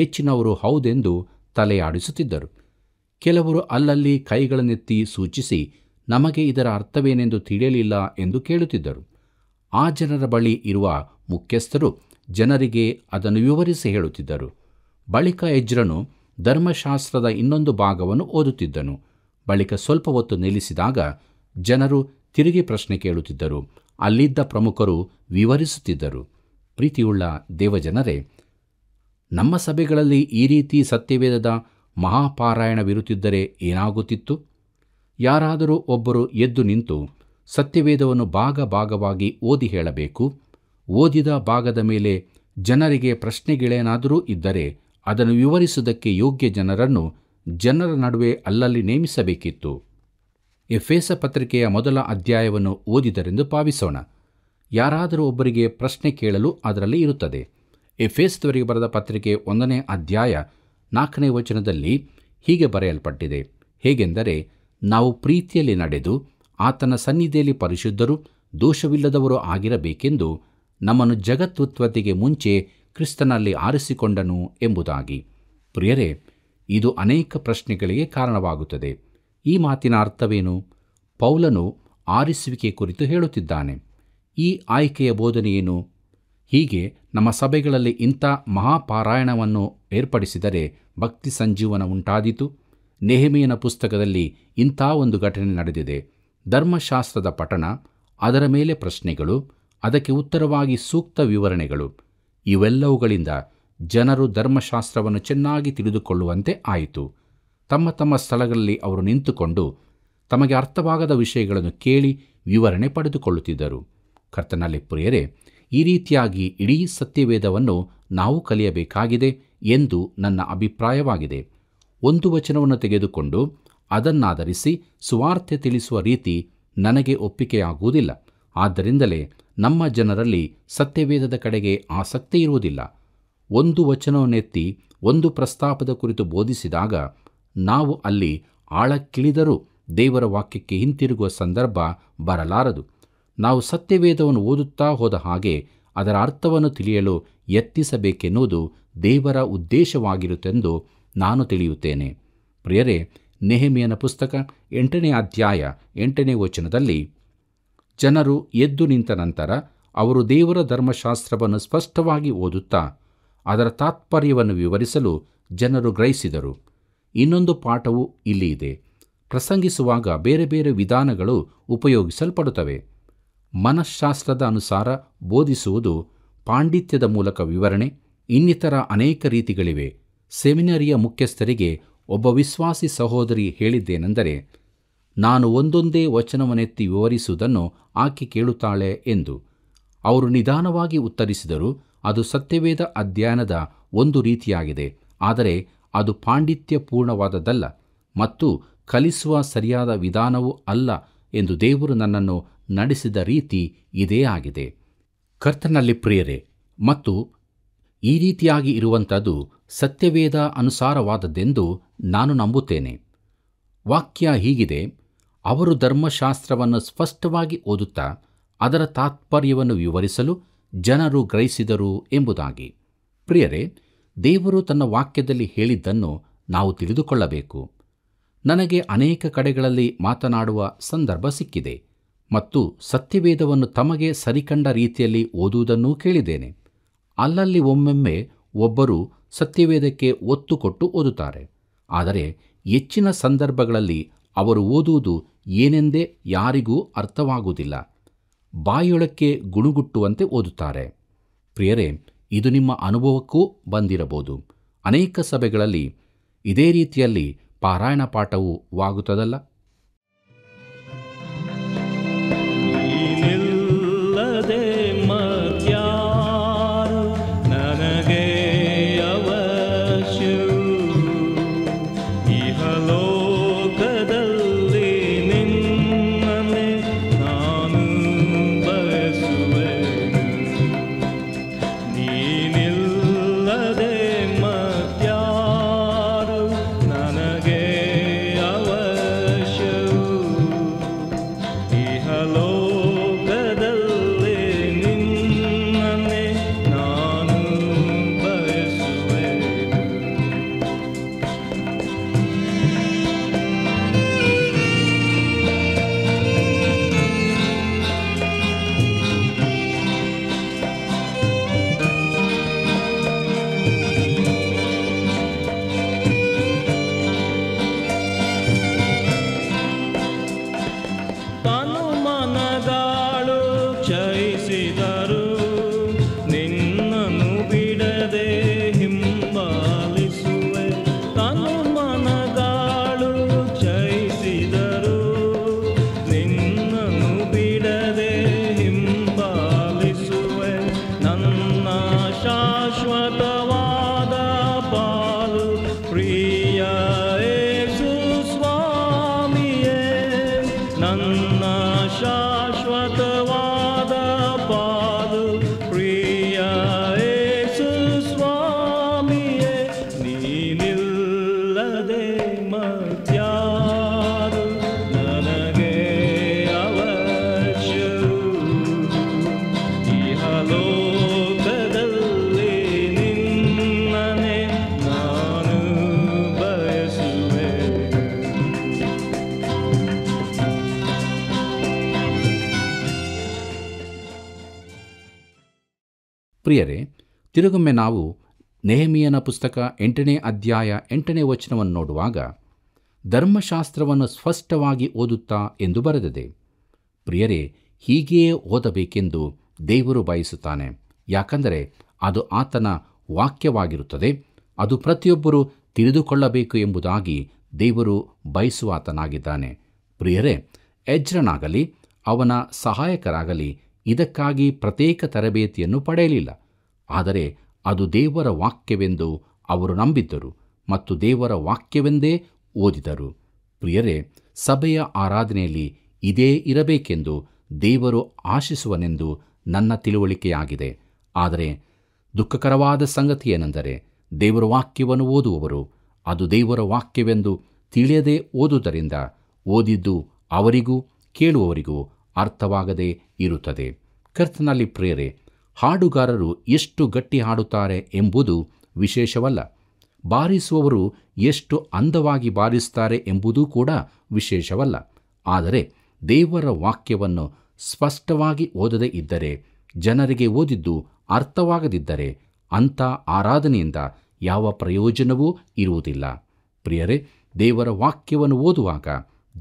ಹೆಚ್ಚಿನವರು ಹೌದೆಂದು ತಲೆಯಾಡಿಸುತ್ತಿದ್ದರು ಕೆಲವರು ಅಲ್ಲಲ್ಲಿ ಕೈಗಳನ್ನೆತ್ತಿ ಸೂಚಿಸಿ ನಮಗೆ ಇದರ ಅರ್ಥವೇನೆಂದು ತಿಳಿಯಲಿಲ್ಲ ಎಂದು ಕೇಳುತ್ತಿದ್ದರು ಆ ಜನರ ಬಳಿ ಇರುವ ಮುಖ್ಯಸ್ಥರು ಜನರಿಗೆ ಅದನ್ನು ವಿವರಿಸಿ ಹೇಳುತ್ತಿದ್ದರು ಬಳಿಕ ಎಜ್ರನು ಧರ್ಮಶಾಸ್ತ್ರದ ಇನ್ನೊಂದು ಭಾಗವನ್ನು ಓದುತ್ತಿದ್ದನು ಬಳಿಕ ಸ್ವಲ್ಪ ಹೊತ್ತು ನಿಲ್ಲಿಸಿದಾಗ ಜನರು ತಿರುಗಿ ಪ್ರಶ್ನೆ ಕೇಳುತ್ತಿದ್ದರು ಅಲ್ಲಿದ್ದ ಪ್ರಮುಖರು ವಿವರಿಸುತ್ತಿದ್ದರು ಪ್ರೀತಿಯುಳ್ಳ ದೇವಜನರೇ ನಮ್ಮ ಸಭೆಗಳಲ್ಲಿ ಈ ರೀತಿ ಸತ್ಯವೇದದ ಮಹಾಪಾರಾಯಣವಿರುತ್ತಿದ್ದರೆ ಏನಾಗುತ್ತಿತ್ತು ಯಾರಾದರೂ ಒಬ್ಬರು ಎದ್ದು ನಿಂತು ಸತ್ಯವೇದವನ್ನು ಭಾಗ ಭಾಗವಾಗಿ ಓದಿ ಹೇಳಬೇಕು ಓದಿದ ಭಾಗದ ಮೇಲೆ ಜನರಿಗೆ ಪ್ರಶ್ನೆಗಳೇನಾದರೂ ಇದ್ದರೆ ಅದನ್ನು ವಿವರಿಸುವುದಕ್ಕೆ ಯೋಗ್ಯ ಜನರನ್ನು ಜನರ ನಡುವೆ ಅಲ್ಲಲ್ಲಿ ನೇಮಿಸಬೇಕಿತ್ತು ಎಫೇಸ ಪತ್ರಿಕೆಯ ಮೊದಲ ಅಧ್ಯಾಯವನ್ನು ಓದಿದರೆಂದು ಭಾವಿಸೋಣ ಯಾರಾದರೂ ಒಬ್ಬರಿಗೆ ಪ್ರಶ್ನೆ ಕೇಳಲು ಅದರಲ್ಲಿ ಇರುತ್ತದೆ ಎಫೇಸ್ವರಿಗೆ ಬರೆದ ಪತ್ರಿಕೆ ಒಂದನೇ ಅಧ್ಯಾಯ ನಾಲ್ಕನೇ ವಚನದಲ್ಲಿ ಹೀಗೆ ಬರೆಯಲ್ಪಟ್ಟಿದೆ ಹೇಗೆಂದರೆ ನಾವು ಪ್ರೀತಿಯಲ್ಲಿ ನಡೆದು ಆತನ ಸನ್ನಿಧಿಯಲ್ಲಿ ಪರಿಶುದ್ಧರು ದೋಷವಿಲ್ಲದವರು ಆಗಿರಬೇಕೆಂದು ನಮ್ಮನ್ನು ಜಗತ್ವತ್ವತೆಗೆ ಮುಂಚೆ ಕ್ರಿಸ್ತನಲ್ಲಿ ಆರಿಸಿಕೊಂಡನು ಎಂಬುದಾಗಿ ಪ್ರಿಯರೇ ಇದು ಅನೇಕ ಪ್ರಶ್ನೆಗಳಿಗೆ ಕಾರಣವಾಗುತ್ತದೆ ಈ ಮಾತಿನ ಅರ್ಥವೇನು ಪೌಲನು ಆರಿಸುವಿಕೆ ಕುರಿತು ಹೇಳುತ್ತಿದ್ದಾನೆ ಈ ಆಯ್ಕೆಯ ಬೋಧನೆಯೇನು ಹೀಗೆ ನಮ್ಮ ಸಭೆಗಳಲ್ಲಿ ಇಂಥ ಮಹಾಪಾರಾಯಣವನ್ನು ಏರ್ಪಡಿಸಿದರೆ ಭಕ್ತಿ ಸಂಜೀವನ ಉಂಟಾದೀತು ನೆಹಮಿಯನ ಪುಸ್ತಕದಲ್ಲಿ ಇಂಥ ಒಂದು ಘಟನೆ ನಡೆದಿದೆ ಧರ್ಮಶಾಸ್ತ್ರದ ಪಠಣ ಅದರ ಮೇಲೆ ಪ್ರಶ್ನೆಗಳು ಅದಕ್ಕೆ ಉತ್ತರವಾಗಿ ಸೂಕ್ತ ವಿವರಣೆಗಳು ಇವೆಲ್ಲವುಗಳಿಂದ ಜನರು ಧರ್ಮಶಾಸ್ತ್ರವನ್ನು ಚೆನ್ನಾಗಿ ತಿಳಿದುಕೊಳ್ಳುವಂತೆ ಆಯಿತು ತಮ್ಮ ತಮ್ಮ ಸ್ಥಳಗಳಲ್ಲಿ ಅವರು ನಿಂತುಕೊಂಡು ತಮಗೆ ಅರ್ಥವಾಗದ ವಿಷಯಗಳನ್ನು ಕೇಳಿ ವಿವರಣೆ ಪಡೆದುಕೊಳ್ಳುತ್ತಿದ್ದರು ಕರ್ತನಲ್ಲಿ ಪ್ರಿಯರೇ ಈ ರೀತಿಯಾಗಿ ಇಡೀ ಸತ್ಯವೇದವನ್ನು ನಾವು ಕಲಿಯಬೇಕಾಗಿದೆ ಎಂದು ನನ್ನ ಅಭಿಪ್ರಾಯವಾಗಿದೆ ಒಂದು ವಚನವನ್ನು ತೆಗೆದುಕೊಂಡು ಅದನ್ನಾಧರಿಸಿ ಸುವಾರ್ತೆ ತಿಳಿಸುವ ರೀತಿ ನನಗೆ ಒಪ್ಪಿಗೆಯಾಗುವುದಿಲ್ಲ ಆದ್ದರಿಂದಲೇ ನಮ್ಮ ಜನರಲ್ಲಿ ಸತ್ಯವೇದದ ಕಡೆಗೆ ಆಸಕ್ತಿ ಇರುವುದಿಲ್ಲ ಒಂದು ವಚನವನ್ನೆತ್ತಿ ಒಂದು ಪ್ರಸ್ತಾಪದ ಕುರಿತು ಬೋಧಿಸಿದಾಗ ನಾವು ಅಲ್ಲಿ ಆಳಕ್ಕಿಳಿದರೂ ದೇವರ ವಾಕ್ಯಕ್ಕೆ ಹಿಂತಿರುಗುವ ಸಂದರ್ಭ ಬರಲಾರದು ನಾವು ಸತ್ಯವೇದವನ್ನು ಓದುತ್ತಾ ಹೋದ ಹಾಗೆ ಅದರ ಅರ್ಥವನ್ನು ತಿಳಿಯಲು ಯತ್ನಿಸಬೇಕೆನ್ನುವುದು ದೇವರ ಉದ್ದೇಶವಾಗಿರುತ್ತೆಂದು ನಾನು ತಿಳಿಯುತ್ತೇನೆ ಪ್ರಿಯರೇ ನೆಹಮಿಯನ ಪುಸ್ತಕ ಎಂಟನೇ ಅಧ್ಯಾಯ ಎಂಟನೇ ವಚನದಲ್ಲಿ ಜನರು ಎದ್ದು ನಿಂತ ನಂತರ ಅವರು ದೇವರ ಧರ್ಮಶಾಸ್ತ್ರವನ್ನು ಸ್ಪಷ್ಟವಾಗಿ ಓದುತ್ತಾ ಅದರ ತಾತ್ಪರ್ಯವನ್ನು ವಿವರಿಸಲು ಜನರು ಗ್ರಹಿಸಿದರು ಇನ್ನೊಂದು ಪಾಠವು ಇಲ್ಲಿ ಇದೆ ಪ್ರಸಂಗಿಸುವಾಗ ಬೇರೆ ಬೇರೆ ವಿಧಾನಗಳು ಉಪಯೋಗಿಸಲ್ಪಡುತ್ತವೆ ಮನಃಶಾಸ್ತ್ರದ ಅನುಸಾರ ಬೋಧಿಸುವುದು ಪಾಂಡಿತ್ಯದ ಮೂಲಕ ವಿವರಣೆ ಇನ್ನಿತರ ಅನೇಕ ರೀತಿಗಳಿವೆ ಸೆಮಿನರಿಯ ಮುಖ್ಯಸ್ಥರಿಗೆ ಒಬ್ಬ ವಿಶ್ವಾಸಿ ಸಹೋದರಿ ಹೇಳಿದ್ದೇನೆಂದರೆ ನಾನು ಒಂದೊಂದೇ ವಚನವನ್ನೆತ್ತಿ ವಿವರಿಸುವುದನ್ನು ಆಕೆ ಕೇಳುತ್ತಾಳೆ ಎಂದು ಅವರು ನಿಧಾನವಾಗಿ ಉತ್ತರಿಸಿದರು ಅದು ಸತ್ಯವೇದ ಅಧ್ಯಯನದ ಒಂದು ರೀತಿಯಾಗಿದೆ ಆದರೆ ಅದು ಪಾಂಡಿತ್ಯಪೂರ್ಣವಾದದ್ದಲ್ಲ ಮತ್ತು ಕಲಿಸುವ ಸರಿಯಾದ ವಿಧಾನವೂ ಅಲ್ಲ ಎಂದು ದೇವರು ನನ್ನನ್ನು ನಡೆಸಿದ ರೀತಿ ಇದೇ ಆಗಿದೆ ಕರ್ತನಲ್ಲಿ ಪ್ರಿಯರೇ ಮತ್ತು ಈ ರೀತಿಯಾಗಿ ಇರುವಂಥದ್ದು ಸತ್ಯವೇದ ಅನುಸಾರವಾದದ್ದೆಂದು ನಾನು ನಂಬುತ್ತೇನೆ ವಾಕ್ಯ ಹೀಗಿದೆ ಅವರು ಧರ್ಮಶಾಸ್ತ್ರವನ್ನು ಸ್ಪಷ್ಟವಾಗಿ ಓದುತ್ತಾ ಅದರ ತಾತ್ಪರ್ಯವನ್ನು ವಿವರಿಸಲು ಜನರು ಗ್ರಹಿಸಿದರು ಎಂಬುದಾಗಿ ಪ್ರಿಯರೇ ದೇವರು ತನ್ನ ವಾಕ್ಯದಲ್ಲಿ ಹೇಳಿದ್ದನ್ನು ನಾವು ತಿಳಿದುಕೊಳ್ಳಬೇಕು ನನಗೆ ಅನೇಕ ಕಡೆಗಳಲ್ಲಿ ಮಾತನಾಡುವ ಸಂದರ್ಭ ಸಿಕ್ಕಿದೆ ಮತ್ತು ಸತ್ಯವೇದವನ್ನು ತಮಗೆ ಸರಿಕಂಡ ರೀತಿಯಲ್ಲಿ ಓದುವುದನ್ನೂ ಕೇಳಿದ್ದೇನೆ ಅಲ್ಲಲ್ಲಿ ಒಮ್ಮೊಮ್ಮೆ ಒಬ್ಬರು ಸತ್ಯವೇದಕ್ಕೆ ಒತ್ತು ಕೊಟ್ಟು ಓದುತ್ತಾರೆ ಆದರೆ ಹೆಚ್ಚಿನ ಸಂದರ್ಭಗಳಲ್ಲಿ ಅವರು ಓದುವುದು ಏನೆಂದೇ ಯಾರಿಗೂ ಅರ್ಥವಾಗುವುದಿಲ್ಲ ಬಾಯೊಳಕ್ಕೆ ಗುಣುಗುಟ್ಟುವಂತೆ ಓದುತ್ತಾರೆ ಪ್ರಿಯರೇ ಇದು ನಿಮ್ಮ ಅನುಭವಕ್ಕೂ ಬಂದಿರಬಹುದು ಅನೇಕ ಸಭೆಗಳಲ್ಲಿ ಇದೇ ರೀತಿಯಲ್ಲಿ ಪಾರಾಯಣ ಪಾಠವೂ ವಾಗುತ್ತದಲ್ಲ ಪ್ರಿಯರೇ ತಿರುಗೊಮ್ಮೆ ನಾವು ನೆಹಮಿಯನ ಪುಸ್ತಕ ಎಂಟನೇ ಅಧ್ಯಾಯ ಎಂಟನೇ ವಚನವನ್ನು ನೋಡುವಾಗ ಧರ್ಮಶಾಸ್ತ್ರವನ್ನು ಸ್ಪಷ್ಟವಾಗಿ ಓದುತ್ತಾ ಎಂದು ಬರೆದಿದೆ ಪ್ರಿಯರೇ ಹೀಗೆಯೇ ಓದಬೇಕೆಂದು ದೇವರು ಬಯಸುತ್ತಾನೆ ಯಾಕಂದರೆ ಅದು ಆತನ ವಾಕ್ಯವಾಗಿರುತ್ತದೆ ಅದು ಪ್ರತಿಯೊಬ್ಬರೂ ತಿಳಿದುಕೊಳ್ಳಬೇಕು ಎಂಬುದಾಗಿ ದೇವರು ಬಯಸುವಾತನಾಗಿದ್ದಾನೆ ಪ್ರಿಯರೇ ಎಜ್ರನಾಗಲಿ ಅವನ ಸಹಾಯಕರಾಗಲಿ ಇದಕ್ಕಾಗಿ ಪ್ರತ್ಯೇಕ ತರಬೇತಿಯನ್ನು ಪಡೆಯಲಿಲ್ಲ ಆದರೆ ಅದು ದೇವರ ವಾಕ್ಯವೆಂದು ಅವರು ನಂಬಿದ್ದರು ಮತ್ತು ದೇವರ ವಾಕ್ಯವೆಂದೇ ಓದಿದರು ಪ್ರಿಯರೇ ಸಭೆಯ ಆರಾಧನೆಯಲ್ಲಿ ಇದೇ ಇರಬೇಕೆಂದು ದೇವರು ಆಶಿಸುವನೆಂದು ನನ್ನ ತಿಳುವಳಿಕೆಯಾಗಿದೆ ಆದರೆ ದುಃಖಕರವಾದ ಸಂಗತಿ ಏನೆಂದರೆ ದೇವರ ವಾಕ್ಯವನ್ನು ಓದುವವರು ಅದು ದೇವರ ವಾಕ್ಯವೆಂದು ತಿಳಿಯದೇ ಓದುವುದರಿಂದ ಓದಿದ್ದು ಅವರಿಗೂ ಕೇಳುವವರಿಗೂ ಅರ್ಥವಾಗದೇ ಇರುತ್ತದೆ ಕರ್ತನಲ್ಲಿ ಪ್ರೇರೆ ಹಾಡುಗಾರರು ಎಷ್ಟು ಗಟ್ಟಿ ಹಾಡುತ್ತಾರೆ ಎಂಬುದು ವಿಶೇಷವಲ್ಲ ಬಾರಿಸುವವರು ಎಷ್ಟು ಅಂದವಾಗಿ ಬಾರಿಸುತ್ತಾರೆ ಎಂಬುದೂ ಕೂಡ ವಿಶೇಷವಲ್ಲ ಆದರೆ ದೇವರ ವಾಕ್ಯವನ್ನು ಸ್ಪಷ್ಟವಾಗಿ ಓದದೇ ಇದ್ದರೆ ಜನರಿಗೆ ಓದಿದ್ದು ಅರ್ಥವಾಗದಿದ್ದರೆ ಅಂಥ ಆರಾಧನೆಯಿಂದ ಯಾವ ಪ್ರಯೋಜನವೂ ಇರುವುದಿಲ್ಲ ಪ್ರಿಯರೇ ದೇವರ ವಾಕ್ಯವನ್ನು ಓದುವಾಗ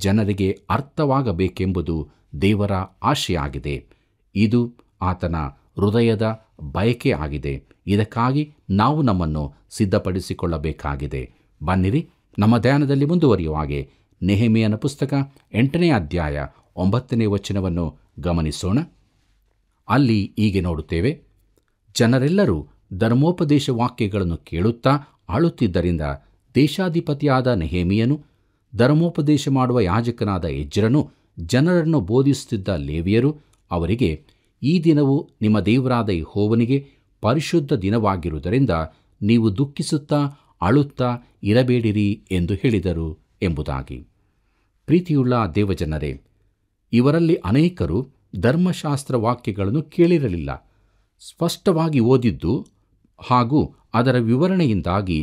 ಜನರಿಗೆ ಅರ್ಥವಾಗಬೇಕೆಂಬುದು ದೇವರ ಆಶೆಯಾಗಿದೆ ಇದು ಆತನ ಹೃದಯದ ಬಯಕೆ ಆಗಿದೆ ಇದಕ್ಕಾಗಿ ನಾವು ನಮ್ಮನ್ನು ಸಿದ್ಧಪಡಿಸಿಕೊಳ್ಳಬೇಕಾಗಿದೆ ಬನ್ನಿರಿ ನಮ್ಮ ಧ್ಯಾನದಲ್ಲಿ ಮುಂದುವರಿಯುವ ಹಾಗೆ ನೆಹಮಿಯನ ಪುಸ್ತಕ ಎಂಟನೇ ಅಧ್ಯಾಯ ಒಂಬತ್ತನೇ ವಚನವನ್ನು ಗಮನಿಸೋಣ ಅಲ್ಲಿ ಹೀಗೆ ನೋಡುತ್ತೇವೆ ಜನರೆಲ್ಲರೂ ಧರ್ಮೋಪದೇಶ ವಾಕ್ಯಗಳನ್ನು ಕೇಳುತ್ತಾ ಆಳುತ್ತಿದ್ದರಿಂದ ದೇಶಾಧಿಪತಿಯಾದ ನೆಹೇಮಿಯನು ಧರ್ಮೋಪದೇಶ ಮಾಡುವ ಯಾಜಕನಾದ ಯಜ್ರನು ಜನರನ್ನು ಬೋಧಿಸುತ್ತಿದ್ದ ಲೇವಿಯರು ಅವರಿಗೆ ಈ ದಿನವು ನಿಮ್ಮ ದೇವರಾದ ಯಹೋವನಿಗೆ ಪರಿಶುದ್ಧ ದಿನವಾಗಿರುವುದರಿಂದ ನೀವು ದುಃಖಿಸುತ್ತಾ ಅಳುತ್ತಾ ಇರಬೇಡಿರಿ ಎಂದು ಹೇಳಿದರು ಎಂಬುದಾಗಿ ಪ್ರೀತಿಯುಳ್ಳ ದೇವಜನರೇ ಇವರಲ್ಲಿ ಅನೇಕರು ಧರ್ಮಶಾಸ್ತ್ರ ವಾಕ್ಯಗಳನ್ನು ಕೇಳಿರಲಿಲ್ಲ ಸ್ಪಷ್ಟವಾಗಿ ಓದಿದ್ದು ಹಾಗೂ ಅದರ ವಿವರಣೆಯಿಂದಾಗಿ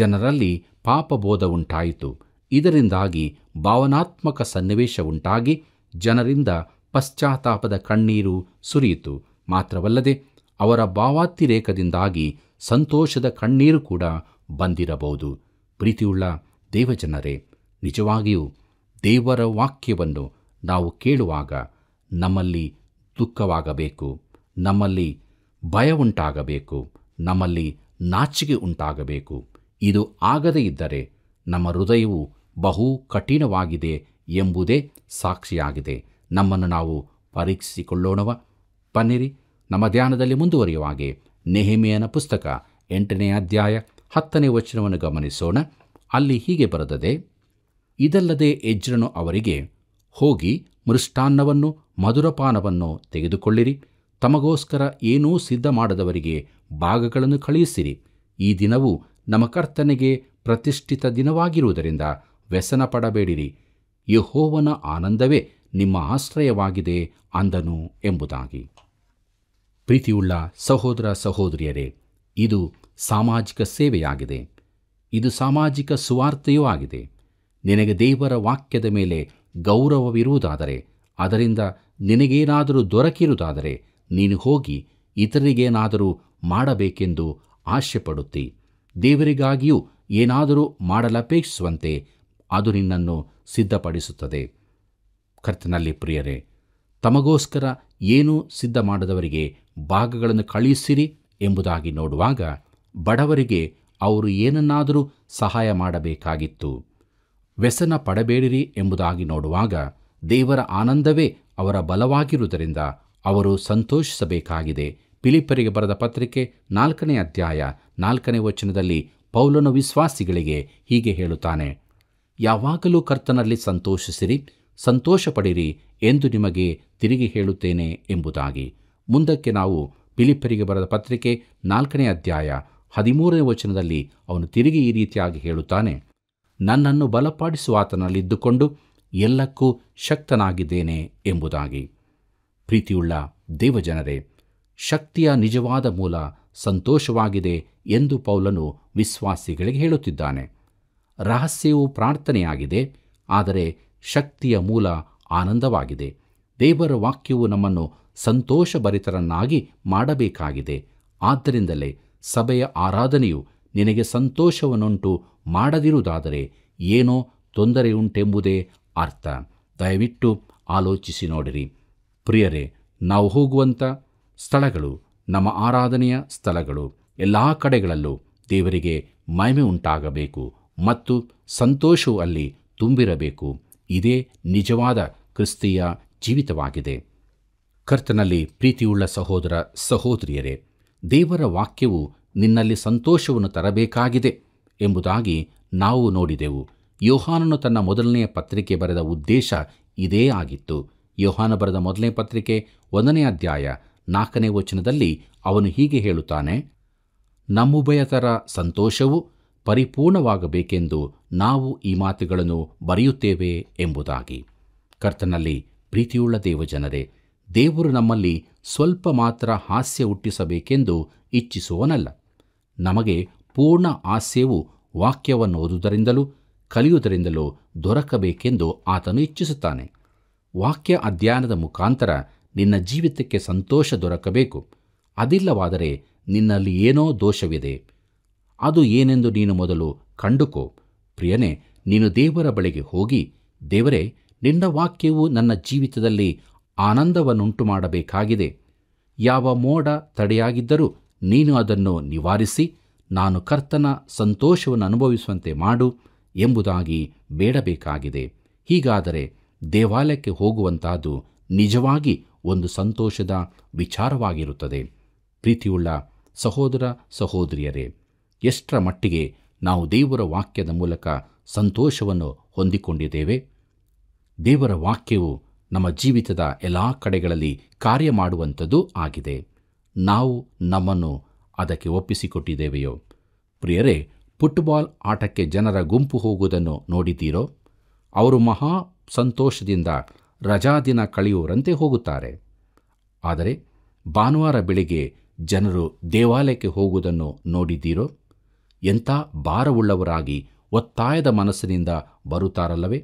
ಜನರಲ್ಲಿ ಪಾಪಬೋಧ ಉಂಟಾಯಿತು ಇದರಿಂದಾಗಿ ಭಾವನಾತ್ಮಕ ಸನ್ನಿವೇಶ ಉಂಟಾಗಿ ಜನರಿಂದ ಪಶ್ಚಾತ್ತಾಪದ ಕಣ್ಣೀರು ಸುರಿಯಿತು ಮಾತ್ರವಲ್ಲದೆ ಅವರ ಭಾವಾತಿರೇಕದಿಂದಾಗಿ ಸಂತೋಷದ ಕಣ್ಣೀರು ಕೂಡ ಬಂದಿರಬಹುದು ಪ್ರೀತಿಯುಳ್ಳ ದೇವಜನರೇ ನಿಜವಾಗಿಯೂ ದೇವರ ವಾಕ್ಯವನ್ನು ನಾವು ಕೇಳುವಾಗ ನಮ್ಮಲ್ಲಿ ದುಃಖವಾಗಬೇಕು ನಮ್ಮಲ್ಲಿ ಭಯ ಉಂಟಾಗಬೇಕು ನಮ್ಮಲ್ಲಿ ನಾಚಿಕೆ ಉಂಟಾಗಬೇಕು ಇದು ಆಗದೇ ಇದ್ದರೆ ನಮ್ಮ ಹೃದಯವು ಬಹು ಕಠಿಣವಾಗಿದೆ ಎಂಬುದೇ ಸಾಕ್ಷಿಯಾಗಿದೆ ನಮ್ಮನ್ನು ನಾವು ಪರೀಕ್ಷಿಸಿಕೊಳ್ಳೋಣವ ಪನ್ನಿರಿ ನಮ್ಮ ಧ್ಯಾನದಲ್ಲಿ ಮುಂದುವರಿಯುವ ಹಾಗೆ ನೆಹಿಮೆಯನ ಪುಸ್ತಕ ಎಂಟನೇ ಅಧ್ಯಾಯ ಹತ್ತನೇ ವಚನವನ್ನು ಗಮನಿಸೋಣ ಅಲ್ಲಿ ಹೀಗೆ ಬರೆದದೆ ಇದಲ್ಲದೆ ಎಜ್ರನು ಅವರಿಗೆ ಹೋಗಿ ಮೃಷ್ಟಾನ್ನವನ್ನು ಮಧುರಪಾನವನ್ನು ತೆಗೆದುಕೊಳ್ಳಿರಿ ತಮಗೋಸ್ಕರ ಏನೂ ಸಿದ್ಧ ಮಾಡದವರಿಗೆ ಭಾಗಗಳನ್ನು ಕಳುಹಿಸಿರಿ ಈ ದಿನವು ನಮ್ಮ ಕರ್ತನೆಗೆ ಪ್ರತಿಷ್ಠಿತ ದಿನವಾಗಿರುವುದರಿಂದ ವ್ಯಸನ ಪಡಬೇಡಿರಿ ಯಹೋವನ ಆನಂದವೇ ನಿಮ್ಮ ಆಶ್ರಯವಾಗಿದೆ ಅಂದನು ಎಂಬುದಾಗಿ ಪ್ರೀತಿಯುಳ್ಳ ಸಹೋದರ ಸಹೋದರಿಯರೇ ಇದು ಸಾಮಾಜಿಕ ಸೇವೆಯಾಗಿದೆ ಇದು ಸಾಮಾಜಿಕ ಸುವಾರ್ತೆಯೂ ಆಗಿದೆ ನಿನಗೆ ದೇವರ ವಾಕ್ಯದ ಮೇಲೆ ಗೌರವವಿರುವುದಾದರೆ ಅದರಿಂದ ನಿನಗೇನಾದರೂ ದೊರಕಿರುವುದಾದರೆ ನೀನು ಹೋಗಿ ಇತರರಿಗೇನಾದರೂ ಮಾಡಬೇಕೆಂದು ಆಶೆಪಡುತ್ತಿ ದೇವರಿಗಾಗಿಯೂ ಏನಾದರೂ ಮಾಡಲಪೇಕ್ಷಿಸುವಂತೆ ಅದು ನಿನ್ನನ್ನು ಸಿದ್ಧಪಡಿಸುತ್ತದೆ ಕರ್ತನಲ್ಲಿ ಪ್ರಿಯರೇ ತಮಗೋಸ್ಕರ ಏನೂ ಸಿದ್ಧ ಮಾಡದವರಿಗೆ ಭಾಗಗಳನ್ನು ಕಳುಹಿಸಿರಿ ಎಂಬುದಾಗಿ ನೋಡುವಾಗ ಬಡವರಿಗೆ ಅವರು ಏನನ್ನಾದರೂ ಸಹಾಯ ಮಾಡಬೇಕಾಗಿತ್ತು ವ್ಯಸನ ಪಡಬೇಡಿರಿ ಎಂಬುದಾಗಿ ನೋಡುವಾಗ ದೇವರ ಆನಂದವೇ ಅವರ ಬಲವಾಗಿರುವುದರಿಂದ ಅವರು ಸಂತೋಷಿಸಬೇಕಾಗಿದೆ ಪಿಲಿಪರಿಗೆ ಬರೆದ ಪತ್ರಿಕೆ ನಾಲ್ಕನೇ ಅಧ್ಯಾಯ ನಾಲ್ಕನೇ ವಚನದಲ್ಲಿ ಪೌಲನು ವಿಶ್ವಾಸಿಗಳಿಗೆ ಹೀಗೆ ಹೇಳುತ್ತಾನೆ ಯಾವಾಗಲೂ ಕರ್ತನಲ್ಲಿ ಸಂತೋಷಿಸಿರಿ ಸಂತೋಷ ಎಂದು ನಿಮಗೆ ತಿರುಗಿ ಹೇಳುತ್ತೇನೆ ಎಂಬುದಾಗಿ ಮುಂದಕ್ಕೆ ನಾವು ಪಿಲಿಪ್ಪರಿಗೆ ಬರೆದ ಪತ್ರಿಕೆ ನಾಲ್ಕನೇ ಅಧ್ಯಾಯ ಹದಿಮೂರನೇ ವಚನದಲ್ಲಿ ಅವನು ತಿರುಗಿ ಈ ರೀತಿಯಾಗಿ ಹೇಳುತ್ತಾನೆ ನನ್ನನ್ನು ಬಲಪಡಿಸುವ ಆತನಲ್ಲಿದ್ದುಕೊಂಡು ಎಲ್ಲಕ್ಕೂ ಶಕ್ತನಾಗಿದ್ದೇನೆ ಎಂಬುದಾಗಿ ಪ್ರೀತಿಯುಳ್ಳ ದೇವಜನರೇ ಶಕ್ತಿಯ ನಿಜವಾದ ಮೂಲ ಸಂತೋಷವಾಗಿದೆ ಎಂದು ಪೌಲನು ವಿಶ್ವಾಸಿಗಳಿಗೆ ಹೇಳುತ್ತಿದ್ದಾನೆ ರಹಸ್ಯವು ಪ್ರಾರ್ಥನೆಯಾಗಿದೆ ಆದರೆ ಶಕ್ತಿಯ ಮೂಲ ಆನಂದವಾಗಿದೆ ದೇವರ ವಾಕ್ಯವು ನಮ್ಮನ್ನು ಸಂತೋಷಭರಿತರನ್ನಾಗಿ ಮಾಡಬೇಕಾಗಿದೆ ಆದ್ದರಿಂದಲೇ ಸಭೆಯ ಆರಾಧನೆಯು ನಿನಗೆ ಸಂತೋಷವನ್ನುಂಟು ಮಾಡದಿರುವುದಾದರೆ ಏನೋ ತೊಂದರೆಯುಂಟೆಂಬುದೇ ಅರ್ಥ ದಯವಿಟ್ಟು ಆಲೋಚಿಸಿ ನೋಡಿರಿ ಪ್ರಿಯರೇ ನಾವು ಹೋಗುವಂಥ ಸ್ಥಳಗಳು ನಮ್ಮ ಆರಾಧನೆಯ ಸ್ಥಳಗಳು ಎಲ್ಲ ಕಡೆಗಳಲ್ಲೂ ದೇವರಿಗೆ ಮಹಿಮೆ ಉಂಟಾಗಬೇಕು ಮತ್ತು ಸಂತೋಷವು ಅಲ್ಲಿ ತುಂಬಿರಬೇಕು ಇದೇ ನಿಜವಾದ ಕ್ರಿಸ್ತಿಯ ಜೀವಿತವಾಗಿದೆ ಕರ್ತನಲ್ಲಿ ಪ್ರೀತಿಯುಳ್ಳ ಸಹೋದರ ಸಹೋದರಿಯರೇ ದೇವರ ವಾಕ್ಯವು ನಿನ್ನಲ್ಲಿ ಸಂತೋಷವನ್ನು ತರಬೇಕಾಗಿದೆ ಎಂಬುದಾಗಿ ನಾವು ನೋಡಿದೆವು ಯೋಹಾನನು ತನ್ನ ಮೊದಲನೆಯ ಪತ್ರಿಕೆ ಬರೆದ ಉದ್ದೇಶ ಇದೇ ಆಗಿತ್ತು ಯೋಹಾನ ಬರೆದ ಮೊದಲನೇ ಪತ್ರಿಕೆ ಒಂದನೇ ಅಧ್ಯಾಯ ನಾಲ್ಕನೇ ವಚನದಲ್ಲಿ ಅವನು ಹೀಗೆ ಹೇಳುತ್ತಾನೆ ನಮ್ಮುಭಯತರ ಸಂತೋಷವು ಪರಿಪೂರ್ಣವಾಗಬೇಕೆಂದು ನಾವು ಈ ಮಾತುಗಳನ್ನು ಬರೆಯುತ್ತೇವೆ ಎಂಬುದಾಗಿ ಕರ್ತನಲ್ಲಿ ಪ್ರೀತಿಯುಳ್ಳ ದೇವಜನರೇ ದೇವರು ನಮ್ಮಲ್ಲಿ ಸ್ವಲ್ಪ ಮಾತ್ರ ಹಾಸ್ಯ ಹುಟ್ಟಿಸಬೇಕೆಂದು ಇಚ್ಛಿಸುವನಲ್ಲ ನಮಗೆ ಪೂರ್ಣ ಹಾಸ್ಯವು ವಾಕ್ಯವನ್ನು ಓದುವುದರಿಂದಲೂ ಕಲಿಯುವುದರಿಂದಲೂ ದೊರಕಬೇಕೆಂದು ಆತನು ಇಚ್ಛಿಸುತ್ತಾನೆ ವಾಕ್ಯ ಅಧ್ಯಯನದ ಮುಖಾಂತರ ನಿನ್ನ ಜೀವಿತಕ್ಕೆ ಸಂತೋಷ ದೊರಕಬೇಕು ಅದಿಲ್ಲವಾದರೆ ನಿನ್ನಲ್ಲಿ ಏನೋ ದೋಷವಿದೆ ಅದು ಏನೆಂದು ನೀನು ಮೊದಲು ಕಂಡುಕೋ ಪ್ರಿಯನೇ ನೀನು ದೇವರ ಬಳಿಗೆ ಹೋಗಿ ದೇವರೇ ನಿನ್ನ ವಾಕ್ಯವು ನನ್ನ ಜೀವಿತದಲ್ಲಿ ಆನಂದವನ್ನುಂಟು ಮಾಡಬೇಕಾಗಿದೆ ಯಾವ ಮೋಡ ತಡೆಯಾಗಿದ್ದರೂ ನೀನು ಅದನ್ನು ನಿವಾರಿಸಿ ನಾನು ಕರ್ತನ ಸಂತೋಷವನ್ನು ಅನುಭವಿಸುವಂತೆ ಮಾಡು ಎಂಬುದಾಗಿ ಬೇಡಬೇಕಾಗಿದೆ ಹೀಗಾದರೆ ದೇವಾಲಯಕ್ಕೆ ಹೋಗುವಂತಹದ್ದು ನಿಜವಾಗಿ ಒಂದು ಸಂತೋಷದ ವಿಚಾರವಾಗಿರುತ್ತದೆ ಪ್ರೀತಿಯುಳ್ಳ ಸಹೋದರ ಸಹೋದರಿಯರೇ ಎಷ್ಟರ ಮಟ್ಟಿಗೆ ನಾವು ದೇವರ ವಾಕ್ಯದ ಮೂಲಕ ಸಂತೋಷವನ್ನು ಹೊಂದಿಕೊಂಡಿದ್ದೇವೆ ದೇವರ ವಾಕ್ಯವು ನಮ್ಮ ಜೀವಿತದ ಎಲ್ಲ ಕಡೆಗಳಲ್ಲಿ ಕಾರ್ಯ ಮಾಡುವಂಥದ್ದು ಆಗಿದೆ ನಾವು ನಮ್ಮನ್ನು ಅದಕ್ಕೆ ಒಪ್ಪಿಸಿಕೊಟ್ಟಿದ್ದೇವೆಯೋ ಪ್ರಿಯರೇ ಫುಟ್ಬಾಲ್ ಆಟಕ್ಕೆ ಜನರ ಗುಂಪು ಹೋಗುವುದನ್ನು ನೋಡಿದ್ದೀರೋ ಅವರು ಮಹಾ ಸಂತೋಷದಿಂದ ರಜಾದಿನ ಕಳೆಯುವರಂತೆ ಹೋಗುತ್ತಾರೆ ಆದರೆ ಭಾನುವಾರ ಬೆಳಿಗ್ಗೆ ಜನರು ದೇವಾಲಯಕ್ಕೆ ಹೋಗುವುದನ್ನು ನೋಡಿದ್ದೀರೋ ಎಂಥ ಭಾರವುಳ್ಳವರಾಗಿ ಒತ್ತಾಯದ ಮನಸ್ಸಿನಿಂದ ಬರುತ್ತಾರಲ್ಲವೇ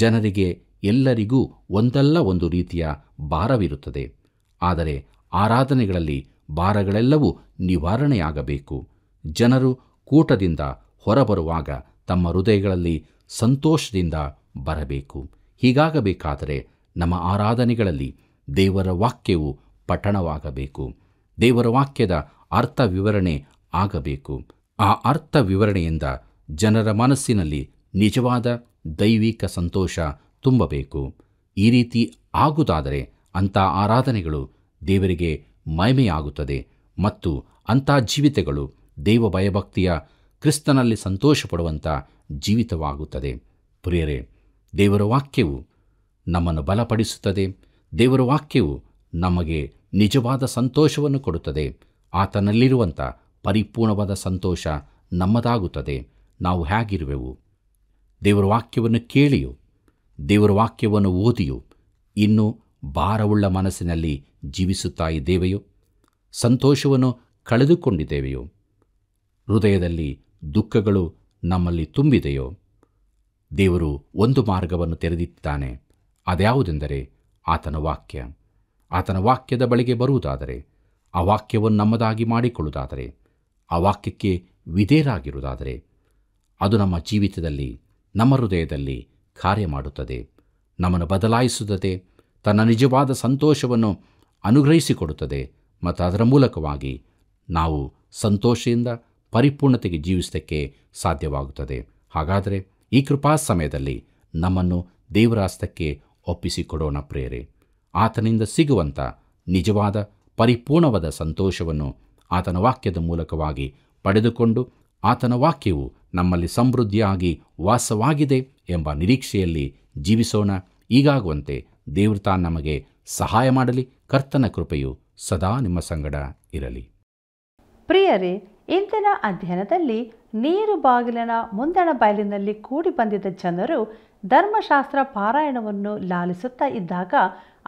ಜನರಿಗೆ ಎಲ್ಲರಿಗೂ ಒಂದಲ್ಲ ಒಂದು ರೀತಿಯ ಭಾರವಿರುತ್ತದೆ ಆದರೆ ಆರಾಧನೆಗಳಲ್ಲಿ ಭಾರಗಳೆಲ್ಲವೂ ನಿವಾರಣೆಯಾಗಬೇಕು ಜನರು ಕೂಟದಿಂದ ಹೊರಬರುವಾಗ ತಮ್ಮ ಹೃದಯಗಳಲ್ಲಿ ಸಂತೋಷದಿಂದ ಬರಬೇಕು ಹೀಗಾಗಬೇಕಾದರೆ ನಮ್ಮ ಆರಾಧನೆಗಳಲ್ಲಿ ದೇವರ ವಾಕ್ಯವು ಪಠಣವಾಗಬೇಕು ದೇವರ ವಾಕ್ಯದ ಅರ್ಥ ವಿವರಣೆ ಆಗಬೇಕು ಆ ಅರ್ಥ ವಿವರಣೆಯಿಂದ ಜನರ ಮನಸ್ಸಿನಲ್ಲಿ ನಿಜವಾದ ದೈವಿಕ ಸಂತೋಷ ತುಂಬಬೇಕು ಈ ರೀತಿ ಆಗುವುದಾದರೆ ಅಂಥ ಆರಾಧನೆಗಳು ದೇವರಿಗೆ ಮಹಿಮೆಯಾಗುತ್ತದೆ ಮತ್ತು ಅಂಥ ಜೀವಿತಗಳು ದೇವ ಭಯಭಕ್ತಿಯ ಕ್ರಿಸ್ತನಲ್ಲಿ ಸಂತೋಷ ಪಡುವಂಥ ಜೀವಿತವಾಗುತ್ತದೆ ಪ್ರಿಯರೇ ದೇವರ ವಾಕ್ಯವು ನಮ್ಮನ್ನು ಬಲಪಡಿಸುತ್ತದೆ ದೇವರ ವಾಕ್ಯವು ನಮಗೆ ನಿಜವಾದ ಸಂತೋಷವನ್ನು ಕೊಡುತ್ತದೆ ಆತನಲ್ಲಿರುವಂಥ ಪರಿಪೂರ್ಣವಾದ ಸಂತೋಷ ನಮ್ಮದಾಗುತ್ತದೆ ನಾವು ಹೇಗಿರುವೆವು ದೇವರ ವಾಕ್ಯವನ್ನು ಕೇಳಿಯು ದೇವರ ವಾಕ್ಯವನ್ನು ಓದಿಯು ಇನ್ನೂ ಭಾರವುಳ್ಳ ಮನಸ್ಸಿನಲ್ಲಿ ಜೀವಿಸುತ್ತಾ ಇದ್ದೇವೆಯೋ ಸಂತೋಷವನ್ನು ಕಳೆದುಕೊಂಡಿದ್ದೇವೆಯೋ ಹೃದಯದಲ್ಲಿ ದುಃಖಗಳು ನಮ್ಮಲ್ಲಿ ತುಂಬಿದೆಯೋ ದೇವರು ಒಂದು ಮಾರ್ಗವನ್ನು ತೆರೆದಿದ್ದಾನೆ ಅದ್ಯಾವುದೆಂದರೆ ಆತನ ವಾಕ್ಯ ಆತನ ವಾಕ್ಯದ ಬಳಿಗೆ ಬರುವುದಾದರೆ ಆ ವಾಕ್ಯವನ್ನು ನಮ್ಮದಾಗಿ ಮಾಡಿಕೊಳ್ಳುವುದಾದರೆ ಆ ವಾಕ್ಯಕ್ಕೆ ವಿಧೇಯರಾಗಿರುವುದಾದರೆ ಅದು ನಮ್ಮ ಜೀವಿತದಲ್ಲಿ ನಮ್ಮ ಹೃದಯದಲ್ಲಿ ಕಾರ್ಯ ಮಾಡುತ್ತದೆ ನಮ್ಮನ್ನು ಬದಲಾಯಿಸುತ್ತದೆ ತನ್ನ ನಿಜವಾದ ಸಂತೋಷವನ್ನು ಅನುಗ್ರಹಿಸಿಕೊಡುತ್ತದೆ ಮತ್ತು ಅದರ ಮೂಲಕವಾಗಿ ನಾವು ಸಂತೋಷದಿಂದ ಪರಿಪೂರ್ಣತೆಗೆ ಜೀವಿಸಿದಕ್ಕೆ ಸಾಧ್ಯವಾಗುತ್ತದೆ ಹಾಗಾದರೆ ಈ ಕೃಪಾ ಸಮಯದಲ್ಲಿ ನಮ್ಮನ್ನು ದೇವರಾಸ್ತಕ್ಕೆ ಒಪ್ಪಿಸಿಕೊಡೋಣ ಪ್ರೇರೆ ಆತನಿಂದ ಸಿಗುವಂಥ ನಿಜವಾದ ಪರಿಪೂರ್ಣವಾದ ಸಂತೋಷವನ್ನು ಆತನ ವಾಕ್ಯದ ಮೂಲಕವಾಗಿ ಪಡೆದುಕೊಂಡು ಆತನ ವಾಕ್ಯವು ನಮ್ಮಲ್ಲಿ ಸಮೃದ್ಧಿಯಾಗಿ ವಾಸವಾಗಿದೆ ಎಂಬ ನಿರೀಕ್ಷೆಯಲ್ಲಿ ಜೀವಿಸೋಣ ಈಗಾಗುವಂತೆ ದೇವರು ನಮಗೆ ಸಹಾಯ ಮಾಡಲಿ ಕರ್ತನ ಕೃಪೆಯು ಸದಾ ನಿಮ್ಮ ಸಂಗಡ ಇರಲಿ ಪ್ರಿಯರೇ ಇಂದಿನ ಅಧ್ಯಯನದಲ್ಲಿ ನೀರು ಬಾಗಿಲಿನ ಮುಂದಣ ಬಯಲಿನಲ್ಲಿ ಕೂಡಿ ಬಂದಿದ್ದ ಜನರು ಧರ್ಮಶಾಸ್ತ್ರ ಪಾರಾಯಣವನ್ನು ಲಾಲಿಸುತ್ತಾ ಇದ್ದಾಗ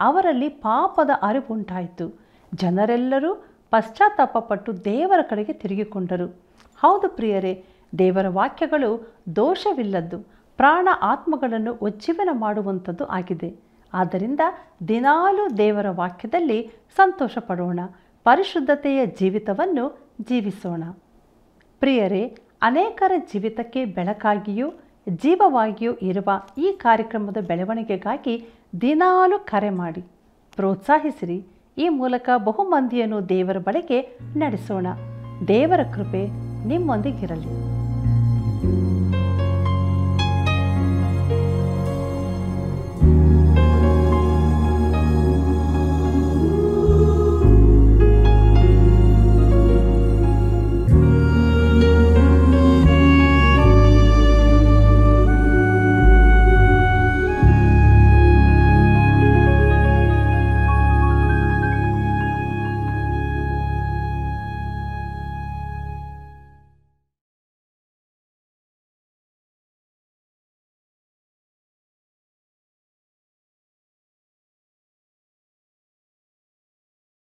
ಅವರಲ್ಲಿ ಪಾಪದ ಅರಿವುಂಟಾಯಿತು ಜನರೆಲ್ಲರೂ ಪಶ್ಚಾತ್ತಾಪ ಪಟ್ಟು ದೇವರ ಕಡೆಗೆ ತಿರುಗಿಕೊಂಡರು ಹೌದು ಪ್ರಿಯರೇ ದೇವರ ವಾಕ್ಯಗಳು ದೋಷವಿಲ್ಲದ್ದು ಪ್ರಾಣ ಆತ್ಮಗಳನ್ನು ಉಜ್ಜೀವನ ಮಾಡುವಂಥದ್ದು ಆಗಿದೆ ಆದ್ದರಿಂದ ದಿನಾಲೂ ದೇವರ ವಾಕ್ಯದಲ್ಲಿ ಸಂತೋಷ ಪಡೋಣ ಪರಿಶುದ್ಧತೆಯ ಜೀವಿತವನ್ನು ಜೀವಿಸೋಣ ಪ್ರಿಯರೇ ಅನೇಕರ ಜೀವಿತಕ್ಕೆ ಬೆಳಕಾಗಿಯೂ ಜೀವವಾಗಿಯೂ ಇರುವ ಈ ಕಾರ್ಯಕ್ರಮದ ಬೆಳವಣಿಗೆಗಾಗಿ ದಿನಾಲೂ ಕರೆ ಮಾಡಿ ಪ್ರೋತ್ಸಾಹಿಸಿರಿ ಈ ಮೂಲಕ ಬಹುಮಂದಿಯನ್ನು ದೇವರ ಬಳಕೆ ನಡೆಸೋಣ ದೇವರ ಕೃಪೆ ನಿಮ್ಮೊಂದಿಗಿರಲಿ